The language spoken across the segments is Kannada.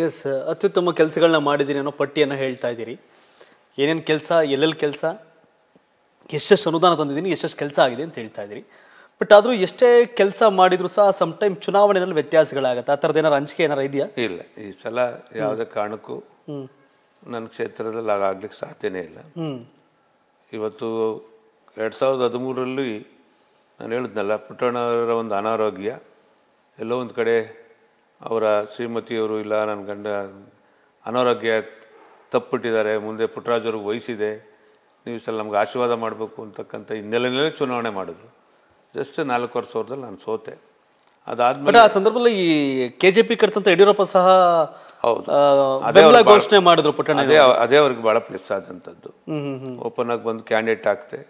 ಎಸ್ ಅತ್ಯುತ್ತಮ ಕೆಲಸಗಳನ್ನ ಮಾಡಿದ್ದೀನಿ ಅನ್ನೋ ಪಟ್ಟಿಯನ್ನು ಹೇಳ್ತಾ ಇದ್ದೀರಿ ಏನೇನು ಕೆಲಸ ಎಲ್ಲೆಲ್ಲಿ ಕೆಲಸ ಎಷ್ಟೆಷ್ಟು ಅನುದಾನ ತಂದಿದ್ದೀನಿ ಎಷ್ಟೆಷ್ಟು ಕೆಲಸ ಆಗಿದೆ ಅಂತ ಹೇಳ್ತಾ ಇದ್ದೀರಿ ಬಟ್ ಆದರೂ ಎಷ್ಟೇ ಕೆಲಸ ಮಾಡಿದರೂ ಸಹ ಸಮ್ ಟೈಮ್ ಚುನಾವಣೆಯಲ್ಲಿ ವ್ಯತ್ಯಾಸಗಳಾಗುತ್ತೆ ಆ ಥರದ ಏನಾರು ಹಂಚಿಕೆ ಏನಾರು ಇದೆಯಾ ಇಲ್ಲ ಈ ಸಲ ಯಾವುದೇ ಕಾರಣಕ್ಕೂ ನನ್ನ ಕ್ಷೇತ್ರದಲ್ಲಿ ಅದಾಗ್ಲಿಕ್ಕೆ ಸಾಧ್ಯನೇ ಇಲ್ಲ ಇವತ್ತು ಎರಡು ಸಾವಿರದ ಹದಿಮೂರರಲ್ಲಿ ನಾನು ಹೇಳಿದ್ನಲ್ಲ ಪುಟ್ಟಣ್ಣವರ ಒಂದು ಅನಾರೋಗ್ಯ ಎಲ್ಲೋ ಒಂದು ಕಡೆ ಅವರ ಶ್ರೀಮತಿಯವರು ಇಲ್ಲ ನನ್ನ ಗಂಡ ಅನಾರೋಗ್ಯ ತಪ್ಪಿಟ್ಟಿದ್ದಾರೆ ಮುಂದೆ ಪುಟ್ಟರಾಜವ್ರಿಗೆ ವಹಿಸಿದೆ ನೀವು ಸಲ ನಮ್ಗೆ ಆಶೀರ್ವಾದ ಮಾಡಬೇಕು ಅಂತಕ್ಕಂಥ ಹಿನ್ನೆಲೆಯಲ್ಲೇ ಚುನಾವಣೆ ಮಾಡಿದ್ರು ಜಸ್ಟ್ ನಾಲ್ಕುವರೆ ಸಾವಿರದಲ್ಲಿ ನಾನು ಸೋತೆ ಅದಾದ್ಮೇಲೆ ಆ ಸಂದರ್ಭದಲ್ಲಿ ಈ ಕೆ ಜೆ ಪಿ ಕರ್ತಂತ ಯಡಿಯೂರಪ್ಪ ಸಹ ಹೌದು ಘೋಷಣೆ ಮಾಡಿದ್ರು ಪುಟ್ಟಣ್ಣ ಅದೇ ಅದೇ ಅವ್ರಿಗೆ ಭಾಳ ಪ್ಲೇಸ್ ಆದಂಥದ್ದು ಓಪನ್ ಆಗಿ ಬಂದು ಕ್ಯಾಂಡಿಡೇಟ್ ಹಾಕ್ತೆ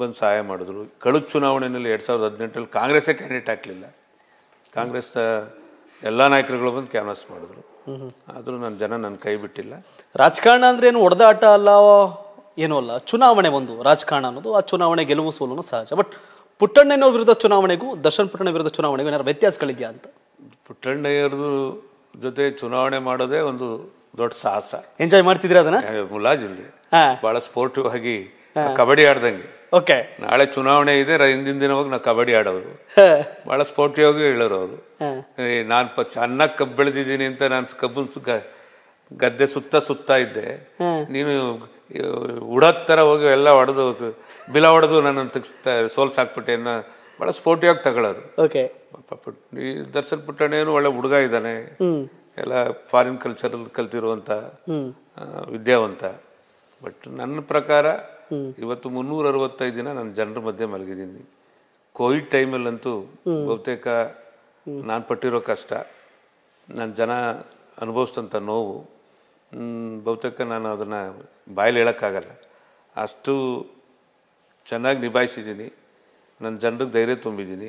ಬಂದು ಸಹಾಯ ಮಾಡಿದ್ರು ಕಳು ಚುನಾವಣೆಯಲ್ಲಿ ಎರಡು ಸಾವಿರದ ಹದಿನೆಂಟರಲ್ಲಿ ಕಾಂಗ್ರೆಸ್ಸೇ ಕ್ಯಾಂಡಿಡೇಟ್ ಹಾಕಲಿಲ್ಲ ಕಾಂಗ್ರೆಸ್ ಎಲ್ಲ ನಾಯಕರುಗಳು ಬಂದು ಕ್ಯಾನ್ವಾಸ್ ಮಾಡಿದ್ರು ಆದರೂ ನನ್ನ ಜನ ನನ್ನ ಕೈ ಬಿಟ್ಟಿಲ್ಲ ರಾಜಕಾರಣ ಅಂದ್ರೆ ಏನು ಒಡೆದಾಟ ಅಲ್ಲ ಏನೂ ಅಲ್ಲ ಚುನಾವಣೆ ಒಂದು ರಾಜಕಾರಣ ಅನ್ನೋದು ಆ ಚುನಾವಣೆ ಗೆಲುವು ಸೋಲನು ಸಹಜ ಬಟ್ ಪುಟ್ಟಣ್ಣನವ್ರ ವಿರುದ್ಧ ಚುನಾವಣೆಗೂ ದರ್ಶನ್ ಪುಟ್ಟಣ್ಣ ವಿರುದ್ಧ ಚುನಾವಣೆಗೂ ಏನಾರು ವ್ಯತ್ಯಾಸಗಳಿದೆಯಾ ಅಂತ ಪುಟ್ಟಣ್ಣಯ್ಯರದು ಜೊತೆ ಚುನಾವಣೆ ಮಾಡೋದೇ ಒಂದು ದೊಡ್ಡ ಸಾಹಸ ಎಂಜಾಯ್ ಮಾಡ್ತಿದ್ರೆ ಅದನ್ನ ಮುಲಾಜಿಲ್ಲ ಬಹಳ ಸ್ಪೋರ್ಟಿವ್ ಆಗಿ ಕಬಡ್ಡಿ ಆಡ್ದಂಗೆ ಓಕೆ ನಾಳೆ ಚುನಾವಣೆ ಇದೆ ಹಿಂದಿನ ಹೋಗಿ ನಾ ಕಬಡ್ಡಿ ಆಡೋದು ಬಹಳ ಸ್ಪೋರ್ಟಿವಾಗಿ ಹೇಳೋರು ಅವರು ನಾನು ಪ ಚೆನ್ನಾಗಿ ಕಬ್ಬು ಬೆಳೆದಿದ್ದೀನಿ ಅಂತ ನಾನು ಕಬ್ಬು ಗದ್ದೆ ಸುತ್ತ ಸುತ್ತ ಇದ್ದೆ ನೀನು ಉಡೋದ್ ತರ ಹೋಗಿ ಎಲ್ಲ ಹೊಡೆದು ಬಿಲ ಹೊಡೆದು ನನ್ನ ಸೋಲ್ಸ್ ಹಾಕ್ಬಿಟ್ಟೆ ಬಹಳ ಸ್ಫೋಟಿಯಾಗಿ ತಗೊಳ್ಳೋರು ಓಕೆ ದರ್ಶನ್ ಪುಟ್ಟಣ್ಣ ಒಳ್ಳೆ ಹುಡುಗ ಇದ್ದಾನೆ ಎಲ್ಲ ಫಾರಿನ್ ಕಲ್ಚರ್ ಕಲ್ತಿರುವಂತ ವಿದ್ಯಾವಂತ ಬಟ್ ನನ್ನ ಪ್ರಕಾರ ಇವತ್ತು ಮುನ್ನೂರ ಅರವತ್ತೈದು ದಿನ ನಾನು ಜನರ ಮಧ್ಯೆ ಮಲಗಿದ್ದೀನಿ ಕೋವಿಡ್ ಟೈಮಲ್ಲಂತೂ ಬಹುತೇಕ ನಾನು ಪಟ್ಟಿರೋ ಕಷ್ಟ ನಾನು ಜನ ಅನುಭವಿಸಿದಂಥ ನೋವು ಬಹುತೇಕ ನಾನು ಅದನ್ನು ಬಾಯಲ್ಲಿ ಹೇಳೋಕ್ಕಾಗಲ್ಲ ಅಷ್ಟು ಚೆನ್ನಾಗಿ ನಿಭಾಯಿಸಿದ್ದೀನಿ ನನ್ನ ಜನರಿಗೆ ಧೈರ್ಯ ತುಂಬಿದ್ದೀನಿ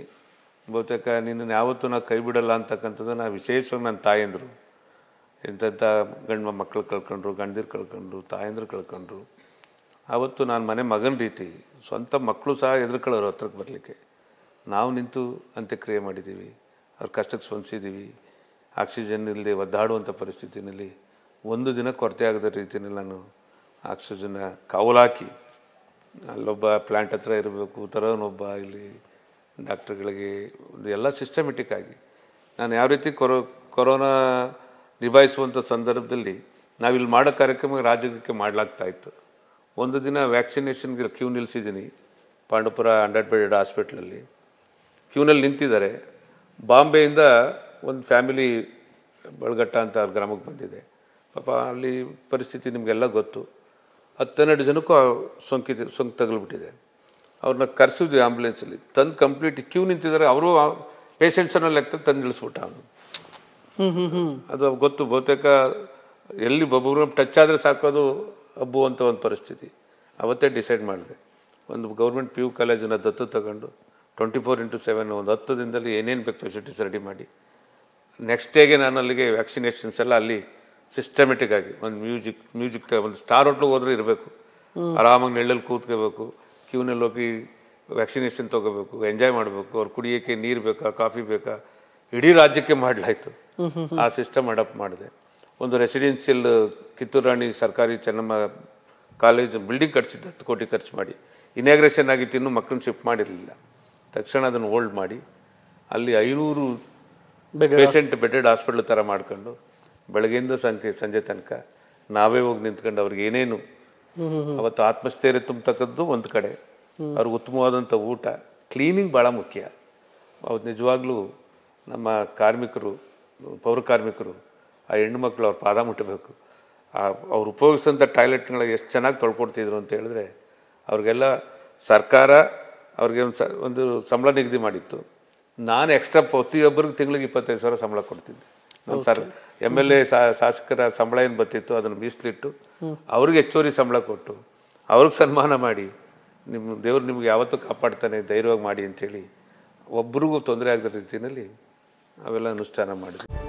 ಬಹುತೇಕ ನಿನ್ನನ್ನು ಯಾವತ್ತೂ ನಾ ಕೈ ಬಿಡಲ್ಲ ನಾನು ವಿಶೇಷವಾಗಿ ನನ್ನ ತಾಯಂದರು ಇಂಥ ಗಂಡು ಮಕ್ಕಳು ಕಳ್ಕೊಂಡ್ರು ಗಂಡೀರು ಕಳ್ಕೊಂಡ್ರು ತಾಯಂದರು ಕಳ್ಕೊಂಡ್ರು ಆವತ್ತು ನಾನು ಮನೆ ಮಗನ ರೀತಿ ಸ್ವಂತ ಮಕ್ಕಳು ಸಹ ಎದುರುಕೊಳ್ಳೋರು ಹತ್ರಕ್ಕೆ ಬರಲಿಕ್ಕೆ ನಾವು ನಿಂತು ಅಂತ್ಯಕ್ರಿಯೆ ಮಾಡಿದ್ದೀವಿ ಅವ್ರ ಕಷ್ಟಕ್ಕೆ ಸ್ಪಂದಿಸಿದ್ದೀವಿ ಆಕ್ಸಿಜನ್ ಇಲ್ಲದೆ ಒದ್ದಾಡುವಂಥ ಪರಿಸ್ಥಿತಿನಲ್ಲಿ ಒಂದು ದಿನ ಕೊರತೆ ಆಗದ ರೀತಿಯಲ್ಲಿ ನಾನು ಆಕ್ಸಿಜನ್ನ ಕಾವಲಾಕಿ ಅಲ್ಲೊಬ್ಬ ಪ್ಲ್ಯಾಂಟ್ ಹತ್ರ ಇರಬೇಕು ತರೋನೊಬ್ಬ ಇಲ್ಲಿ ಡಾಕ್ಟ್ರುಗಳಿಗೆ ಎಲ್ಲ ಸಿಸ್ಟಮೆಟಿಕ್ಕಾಗಿ ಆಗಿ ನಾನು ಯಾವ ರೀತಿ ಕೊರೋ ಕೊರೋನಾ ನಿಭಾಯಿಸುವಂಥ ಸಂದರ್ಭದಲ್ಲಿ ನಾವಿಲ್ಲಿ ಮಾಡೋ ಕಾರ್ಯಕ್ರಮ ರಾಜ್ಯಕ್ಕೆ ಮಾಡಲಾಗ್ತಾಯಿತ್ತು ಒಂದು ದಿನ ವ್ಯಾಕ್ಸಿನೇಷನ್ಗೆ ಕ್ಯೂ ನಿಲ್ಲಿಸಿದ್ದೀನಿ ಪಾಂಡವಪುರ ಅಂಡರ್ಡ್ ಬೆಡ್ ಹಾಸ್ಪಿಟ್ಲಲ್ಲಿ ಕ್ಯೂನಲ್ಲಿ ನಿಂತಿದ್ದಾರೆ ಬಾಂಬೆಯಿಂದ ಒಂದು ಫ್ಯಾಮಿಲಿ ಬಳಗಟ್ಟ ಅಂತ ಅವ್ರ ಗ್ರಾಮಕ್ಕೆ ಬಂದಿದೆ ಪಾಪ ಅಲ್ಲಿ ಪರಿಸ್ಥಿತಿ ನಿಮಗೆಲ್ಲ ಗೊತ್ತು ಹನ್ನೆರಡು ಜನಕ್ಕೂ ಸೋಂಕಿದೆ ಸೋಂಕು ತಗಲ್ಬಿಟ್ಟಿದೆ ಅವ್ರನ್ನ ಕರೆಸಿದ್ವಿ ಆ್ಯಂಬುಲೆನ್ಸಲ್ಲಿ ತಂದು ಕಂಪ್ಲೀಟ್ ಕ್ಯೂ ನಿಂತಿದ್ದಾರೆ ಅವರು ಪೇಷೆಂಟ್ಸನ್ನ ಲೆಕ್ಕ ತಂದು ಇಳಿಸ್ಬಿಟ್ಟ ಅವನು ಅದು ಗೊತ್ತು ಬಹುತೇಕ ಎಲ್ಲಿ ಒಬ್ಬೊಬ್ರು ಟಚ್ ಆದರೆ ಸಾಕೋದು ಹಬ್ಬು ಅಂತ ಒಂದು ಪರಿಸ್ಥಿತಿ ಅವತ್ತೇ ಡಿಸೈಡ್ ಮಾಡಿದೆ ಒಂದು ಗೌರ್ಮೆಂಟ್ ಪಿ ಯು ಕಾಲೇಜನ್ನು ದತ್ತು ತಗೊಂಡು ಟ್ವೆಂಟಿ ಫೋರ್ ಇಂಟು ಸೆವೆನ್ ಒಂದು ಹತ್ತು ದಿನದಲ್ಲಿ ಏನೇನು ಬೇಕು ಫೆಸಿಲಿಟೀಸ್ ರೆಡಿ ಮಾಡಿ ನೆಕ್ಸ್ಟ್ ಡೇಗೆ ನಾನು ಅಲ್ಲಿಗೆ ವ್ಯಾಕ್ಸಿನೇಷನ್ಸ್ ಎಲ್ಲ ಅಲ್ಲಿ ಸಿಸ್ಟಮೆಟಿಕ್ ಆಗಿ ಒಂದು ಮ್ಯೂಸಿಕ್ ಮ್ಯೂಸಿಕ್ ಒಂದು ಸ್ಟಾರ್ ಹೋಟ್ಲಿಗೆ ಹೋದ್ರೆ ಇರಬೇಕು ಆರಾಮಾಗಿ ನೆಳ್ಳಲ್ಲಿ ಕೂತ್ಕೋಬೇಕು ಕ್ಯೂನಲ್ಲಿ ಹೋಗಿ ವ್ಯಾಕ್ಸಿನೇಷನ್ ತೊಗೋಬೇಕು ಎಂಜಾಯ್ ಮಾಡಬೇಕು ಅವ್ರು ಕುಡಿಯೋಕ್ಕೆ ನೀರು ಬೇಕಾ ಕಾಫಿ ಬೇಕಾ ಇಡೀ ರಾಜ್ಯಕ್ಕೆ ಮಾಡಲಾಯಿತು ಆ ಸಿಸ್ಟಮ್ ಅಡಾಪ್ಟ್ ಮಾಡಿದೆ ಒಂದು ರೆಸಿಡೆನ್ಸಿಯಲ್ ಕಿತ್ತೂರು ರಾಣಿ ಸರ್ಕಾರಿ ಚೆನ್ನಮ್ಮ ಕಾಲೇಜ್ ಬಿಲ್ಡಿಂಗ್ ಕಟ್ಸಿದ್ದು ಹತ್ತು ಕೋಟಿ ಖರ್ಚು ಮಾಡಿ ಇನಾಗ್ರೇಷನ್ ಆಗಿತ್ತು ಇನ್ನೂ ಮಕ್ಕಳನ್ನ ಶಿಫ್ಟ್ ಮಾಡಿರಲಿಲ್ಲ ತಕ್ಷಣ ಅದನ್ನು ಹೋಲ್ಡ್ ಮಾಡಿ ಅಲ್ಲಿ ಐನೂರು ಪೇಷೆಂಟ್ ಬೆಡೆಡ್ ಹಾಸ್ಪಿಟ್ಲ್ ಥರ ಮಾಡ್ಕೊಂಡು ಬೆಳಗ್ಗೆಯಿಂದ ಸಂಖ್ಯೆ ಸಂಜೆ ತನಕ ನಾವೇ ಹೋಗಿ ನಿಂತ್ಕೊಂಡು ಅವ್ರಿಗೆ ಏನೇನು ಅವತ್ತು ಆತ್ಮಸ್ಥೈರ್ಯ ತುಂಬತಕ್ಕದ್ದು ಒಂದು ಕಡೆ ಅವ್ರಿಗೆ ಉತ್ತಮವಾದಂಥ ಊಟ ಕ್ಲೀನಿಂಗ್ ಭಾಳ ಮುಖ್ಯ ಅವತ್ತು ನಿಜವಾಗ್ಲೂ ನಮ್ಮ ಕಾರ್ಮಿಕರು ಪೌರ ಕಾರ್ಮಿಕರು ಆ ಹೆಣ್ಣುಮಕ್ಳು ಅವ್ರ ಪಾದ ಮುಟ್ಟಬೇಕು ಅವ್ರು ಉಪಯೋಗಿಸಿದಂಥ ಟಾಯ್ಲೆಟ್ಗಳ ಎಷ್ಟು ಚೆನ್ನಾಗಿ ತೊಳ್ಕೊಡ್ತಿದ್ರು ಅಂತ ಹೇಳಿದ್ರೆ ಅವ್ರಿಗೆಲ್ಲ ಸರ್ಕಾರ ಅವ್ರಿಗೆ ಒಂದು ಸ ಒಂದು ಸಂಬಳ ನಿಗದಿ ಮಾಡಿತ್ತು ನಾನು ಎಕ್ಸ್ಟ್ರಾ ಪ್ರತಿಯೊಬ್ಬರಿಗೆ ತಿಂಗಳಿಗೆ ಇಪ್ಪತ್ತೈದು ಸಾವಿರ ಸಂಬಳ ಕೊಡ್ತಿದ್ದೆ ನಮ್ಮ ಸರ್ ಎಮ್ ಎಲ್ ಎ ಶಾಸಕರ ಸಂಬಳ ಏನು ಬತ್ತಿತ್ತು ಅದನ್ನು ಮೀಸಲಿಟ್ಟು ಅವ್ರಿಗೆ ಹೆಚ್ಚುವರಿ ಸಂಬಳ ಕೊಟ್ಟು ಅವ್ರಿಗೆ ಸನ್ಮಾನ ಮಾಡಿ ನಿಮ್ಮ ದೇವರು ನಿಮ್ಗೆ ಯಾವತ್ತೂ ಕಾಪಾಡ್ತಾನೆ ಧೈರ್ಯವಾಗಿ ಮಾಡಿ ಅಂಥೇಳಿ ಒಬ್ರಿಗೂ ತೊಂದರೆ ಆಗದ ರೀತಿಯಲ್ಲಿ ಅವೆಲ್ಲ ಅನುಷ್ಠಾನ ಮಾಡಿದ್ವಿ